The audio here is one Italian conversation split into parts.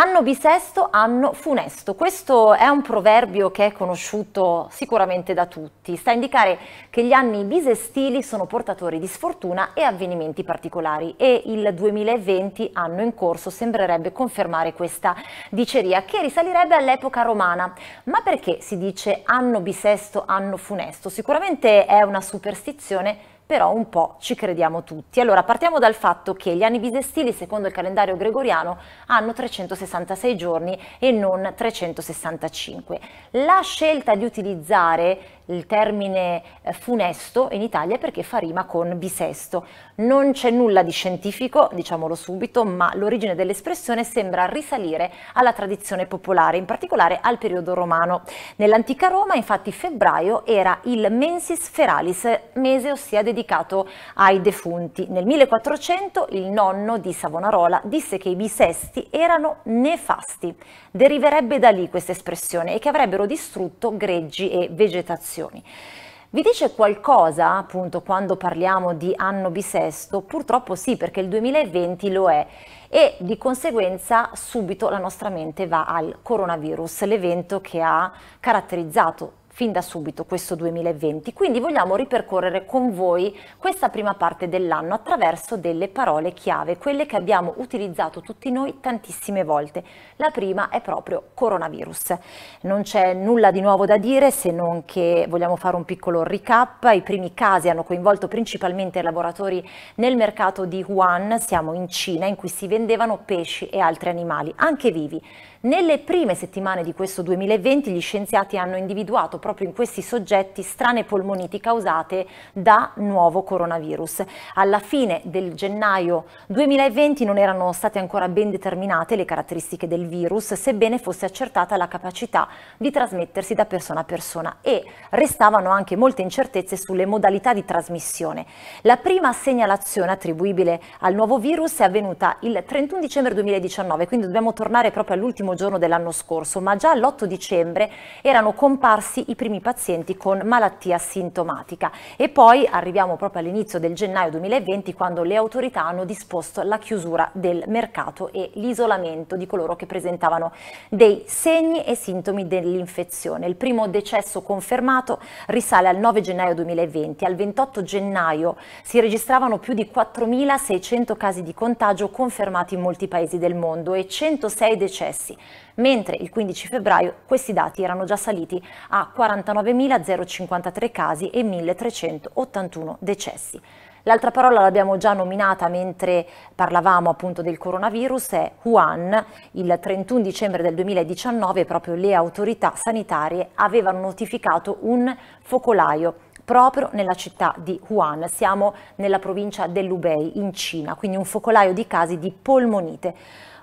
Anno bisesto, anno funesto. Questo è un proverbio che è conosciuto sicuramente da tutti. Sta a indicare che gli anni bisestili sono portatori di sfortuna e avvenimenti particolari e il 2020, anno in corso, sembrerebbe confermare questa diceria che risalirebbe all'epoca romana. Ma perché si dice anno bisesto, anno funesto? Sicuramente è una superstizione però un po' ci crediamo tutti. Allora, partiamo dal fatto che gli anni bisestili, secondo il calendario gregoriano, hanno 366 giorni e non 365. La scelta di utilizzare il termine eh, funesto in Italia perché fa rima con bisesto. Non c'è nulla di scientifico, diciamolo subito, ma l'origine dell'espressione sembra risalire alla tradizione popolare, in particolare al periodo romano. Nell'antica Roma, infatti, febbraio era il mensis feralis, mese ossia dedicato dedicato ai defunti. Nel 1400 il nonno di Savonarola disse che i bisesti erano nefasti, deriverebbe da lì questa espressione, e che avrebbero distrutto greggi e vegetazioni. Vi dice qualcosa appunto quando parliamo di anno bisesto? Purtroppo sì, perché il 2020 lo è e di conseguenza subito la nostra mente va al coronavirus, l'evento che ha caratterizzato fin da subito questo 2020. Quindi vogliamo ripercorrere con voi questa prima parte dell'anno attraverso delle parole chiave, quelle che abbiamo utilizzato tutti noi tantissime volte. La prima è proprio coronavirus. Non c'è nulla di nuovo da dire se non che vogliamo fare un piccolo recap. I primi casi hanno coinvolto principalmente lavoratori nel mercato di Wuhan, siamo in Cina, in cui si vendevano pesci e altri animali, anche vivi. Nelle prime settimane di questo 2020 gli scienziati hanno individuato proprio in questi soggetti strane polmoniti causate da nuovo coronavirus. Alla fine del gennaio 2020 non erano state ancora ben determinate le caratteristiche del virus, sebbene fosse accertata la capacità di trasmettersi da persona a persona e restavano anche molte incertezze sulle modalità di trasmissione. La prima segnalazione attribuibile al nuovo virus è avvenuta il 31 dicembre 2019, quindi dobbiamo tornare proprio all'ultimo primo giorno dell'anno scorso, ma già l'8 dicembre erano comparsi i primi pazienti con malattia sintomatica. E poi arriviamo proprio all'inizio del gennaio 2020 quando le autorità hanno disposto la chiusura del mercato e l'isolamento di coloro che presentavano dei segni e sintomi dell'infezione. Il primo decesso confermato risale al 9 gennaio 2020. Al 28 gennaio si registravano più di 4.600 casi di contagio confermati in molti paesi del mondo e 106 decessi mentre il 15 febbraio questi dati erano già saliti a 49.053 casi e 1.381 decessi. L'altra parola l'abbiamo già nominata mentre parlavamo appunto del coronavirus, è Wuhan. Il 31 dicembre del 2019 proprio le autorità sanitarie avevano notificato un focolaio proprio nella città di Wuhan, siamo nella provincia dell'Ubei in Cina, quindi un focolaio di casi di polmonite.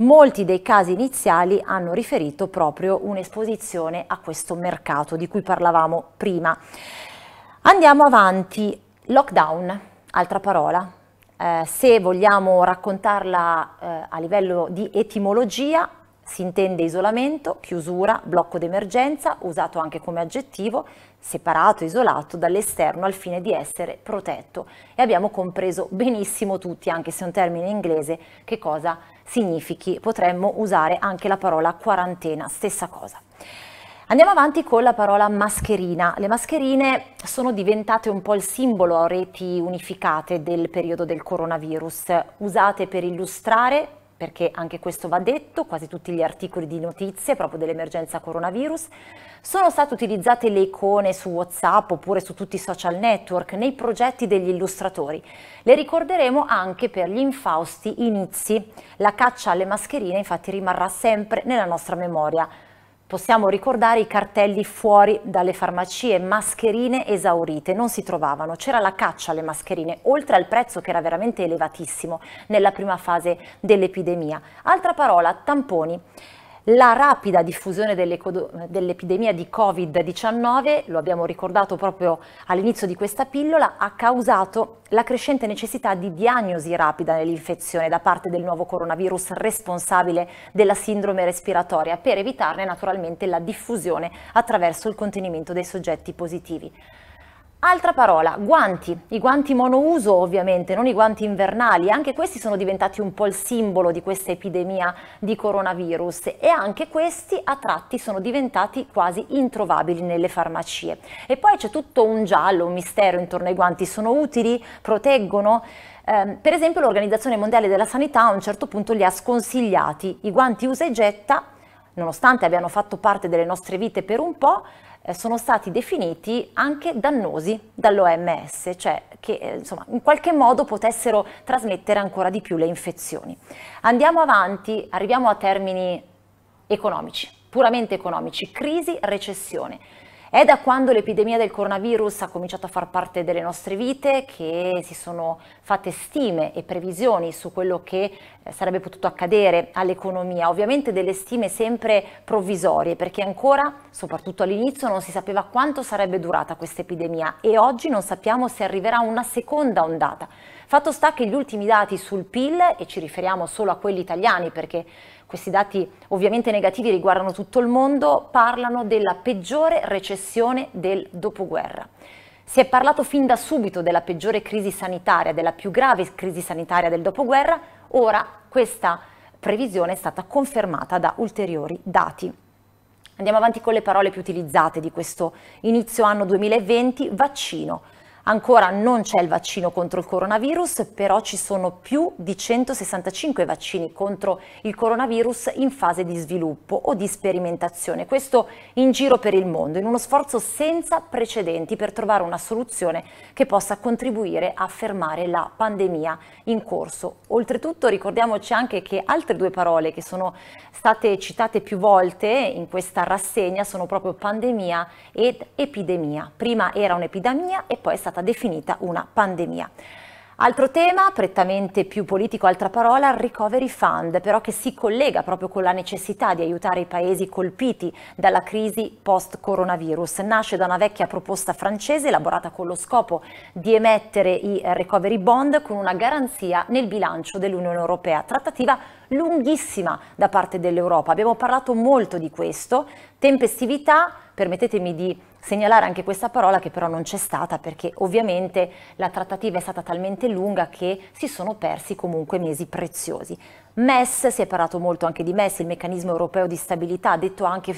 Molti dei casi iniziali hanno riferito proprio un'esposizione a questo mercato di cui parlavamo prima. Andiamo avanti, lockdown, altra parola. Eh, se vogliamo raccontarla eh, a livello di etimologia, si intende isolamento, chiusura, blocco d'emergenza, usato anche come aggettivo, separato, isolato dall'esterno al fine di essere protetto. E abbiamo compreso benissimo tutti, anche se è un termine inglese, che cosa significhi, potremmo usare anche la parola quarantena, stessa cosa. Andiamo avanti con la parola mascherina. Le mascherine sono diventate un po' il simbolo a reti unificate del periodo del coronavirus, usate per illustrare perché anche questo va detto, quasi tutti gli articoli di notizie proprio dell'emergenza coronavirus, sono state utilizzate le icone su WhatsApp oppure su tutti i social network nei progetti degli illustratori. Le ricorderemo anche per gli infausti inizi. La caccia alle mascherine infatti rimarrà sempre nella nostra memoria. Possiamo ricordare i cartelli fuori dalle farmacie, mascherine esaurite, non si trovavano, c'era la caccia alle mascherine, oltre al prezzo che era veramente elevatissimo nella prima fase dell'epidemia. Altra parola, tamponi la rapida diffusione dell'epidemia di Covid-19, lo abbiamo ricordato proprio all'inizio di questa pillola, ha causato la crescente necessità di diagnosi rapida nell'infezione da parte del nuovo coronavirus responsabile della sindrome respiratoria per evitarne naturalmente la diffusione attraverso il contenimento dei soggetti positivi. Altra parola, guanti, i guanti monouso ovviamente, non i guanti invernali, anche questi sono diventati un po' il simbolo di questa epidemia di coronavirus e anche questi a tratti sono diventati quasi introvabili nelle farmacie. E poi c'è tutto un giallo, un mistero intorno ai guanti, sono utili, proteggono? Ehm, per esempio l'Organizzazione Mondiale della Sanità a un certo punto li ha sconsigliati, i guanti usa e getta, nonostante abbiano fatto parte delle nostre vite per un po', eh, sono stati definiti anche dannosi dall'OMS, cioè che eh, insomma, in qualche modo potessero trasmettere ancora di più le infezioni. Andiamo avanti, arriviamo a termini economici, puramente economici, crisi, recessione. È da quando l'epidemia del coronavirus ha cominciato a far parte delle nostre vite che si sono fatte stime e previsioni su quello che eh, sarebbe potuto accadere all'economia, ovviamente delle stime sempre provvisorie perché ancora, soprattutto all'inizio, non si sapeva quanto sarebbe durata questa epidemia e oggi non sappiamo se arriverà una seconda ondata. Fatto sta che gli ultimi dati sul PIL, e ci riferiamo solo a quelli italiani perché questi dati ovviamente negativi riguardano tutto il mondo, parlano della peggiore recessione del dopoguerra. Si è parlato fin da subito della peggiore crisi sanitaria, della più grave crisi sanitaria del dopoguerra, ora questa previsione è stata confermata da ulteriori dati. Andiamo avanti con le parole più utilizzate di questo inizio anno 2020, vaccino. Ancora non c'è il vaccino contro il coronavirus, però ci sono più di 165 vaccini contro il coronavirus in fase di sviluppo o di sperimentazione. Questo in giro per il mondo, in uno sforzo senza precedenti per trovare una soluzione che possa contribuire a fermare la pandemia in corso. Oltretutto ricordiamoci anche che altre due parole che sono state citate più volte in questa rassegna sono proprio pandemia ed epidemia. Prima era un'epidemia e poi è stata stata definita una pandemia. Altro tema, prettamente più politico, altra parola, il Recovery Fund, però che si collega proprio con la necessità di aiutare i paesi colpiti dalla crisi post-coronavirus. Nasce da una vecchia proposta francese elaborata con lo scopo di emettere i Recovery Bond con una garanzia nel bilancio dell'Unione Europea, trattativa lunghissima da parte dell'Europa. Abbiamo parlato molto di questo, tempestività permettetemi di segnalare anche questa parola che però non c'è stata perché ovviamente la trattativa è stata talmente lunga che si sono persi comunque mesi preziosi. MES, si è parlato molto anche di MES, il meccanismo europeo di stabilità, detto anche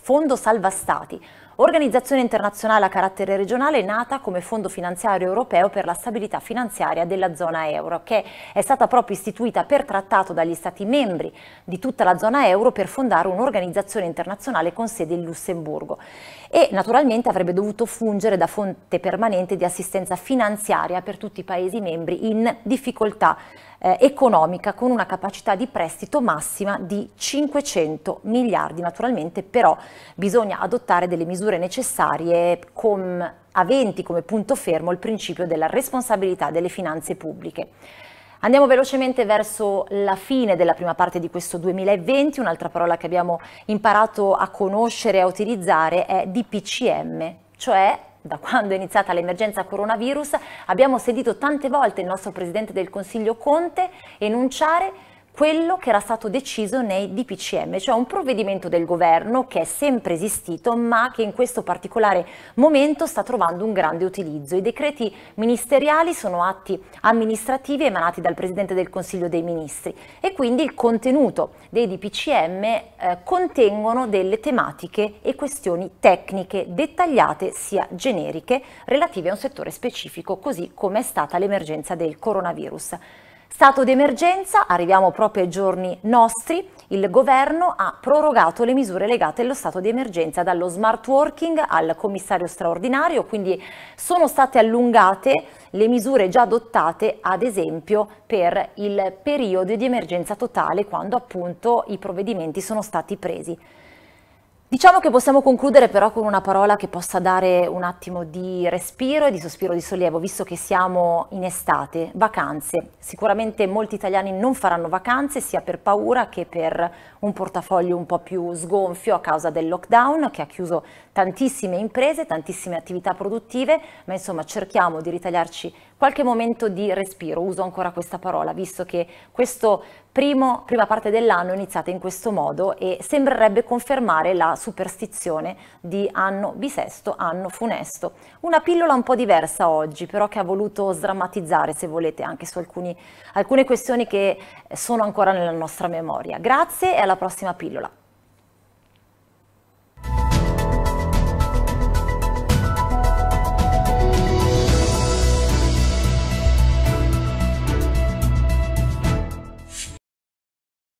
fondo salva stati organizzazione internazionale a carattere regionale nata come Fondo Finanziario Europeo per la Stabilità Finanziaria della zona euro, che è stata proprio istituita per trattato dagli Stati membri di tutta la zona euro per fondare un'organizzazione internazionale con sede in Lussemburgo e naturalmente avrebbe dovuto fungere da fonte permanente di assistenza finanziaria per tutti i Paesi membri in difficoltà eh, economica con una capacità di prestito massima di 500 miliardi. Naturalmente però bisogna adottare delle misure necessarie con, aventi come punto fermo il principio della responsabilità delle finanze pubbliche. Andiamo velocemente verso la fine della prima parte di questo 2020, un'altra parola che abbiamo imparato a conoscere e a utilizzare è DPCM, cioè da quando è iniziata l'emergenza coronavirus abbiamo sentito tante volte il nostro Presidente del Consiglio Conte enunciare quello che era stato deciso nei DPCM, cioè un provvedimento del governo che è sempre esistito ma che in questo particolare momento sta trovando un grande utilizzo. I decreti ministeriali sono atti amministrativi emanati dal Presidente del Consiglio dei Ministri e quindi il contenuto dei DPCM eh, contengono delle tematiche e questioni tecniche dettagliate sia generiche relative a un settore specifico così come è stata l'emergenza del coronavirus. Stato d'emergenza, arriviamo proprio ai giorni nostri, il governo ha prorogato le misure legate allo stato di emergenza dallo smart working al commissario straordinario, quindi sono state allungate le misure già adottate ad esempio per il periodo di emergenza totale quando appunto i provvedimenti sono stati presi. Diciamo che possiamo concludere però con una parola che possa dare un attimo di respiro e di sospiro di sollievo, visto che siamo in estate, vacanze. Sicuramente molti italiani non faranno vacanze sia per paura che per un portafoglio un po' più sgonfio a causa del lockdown che ha chiuso tantissime imprese, tantissime attività produttive, ma insomma cerchiamo di ritagliarci qualche momento di respiro, uso ancora questa parola, visto che questo primo, prima parte dell'anno è iniziata in questo modo e sembrerebbe confermare la superstizione di anno bisesto, anno funesto. Una pillola un po' diversa oggi, però che ha voluto sdrammatizzare, se volete, anche su alcuni, alcune questioni che sono ancora nella nostra memoria. Grazie e alla prossima pillola.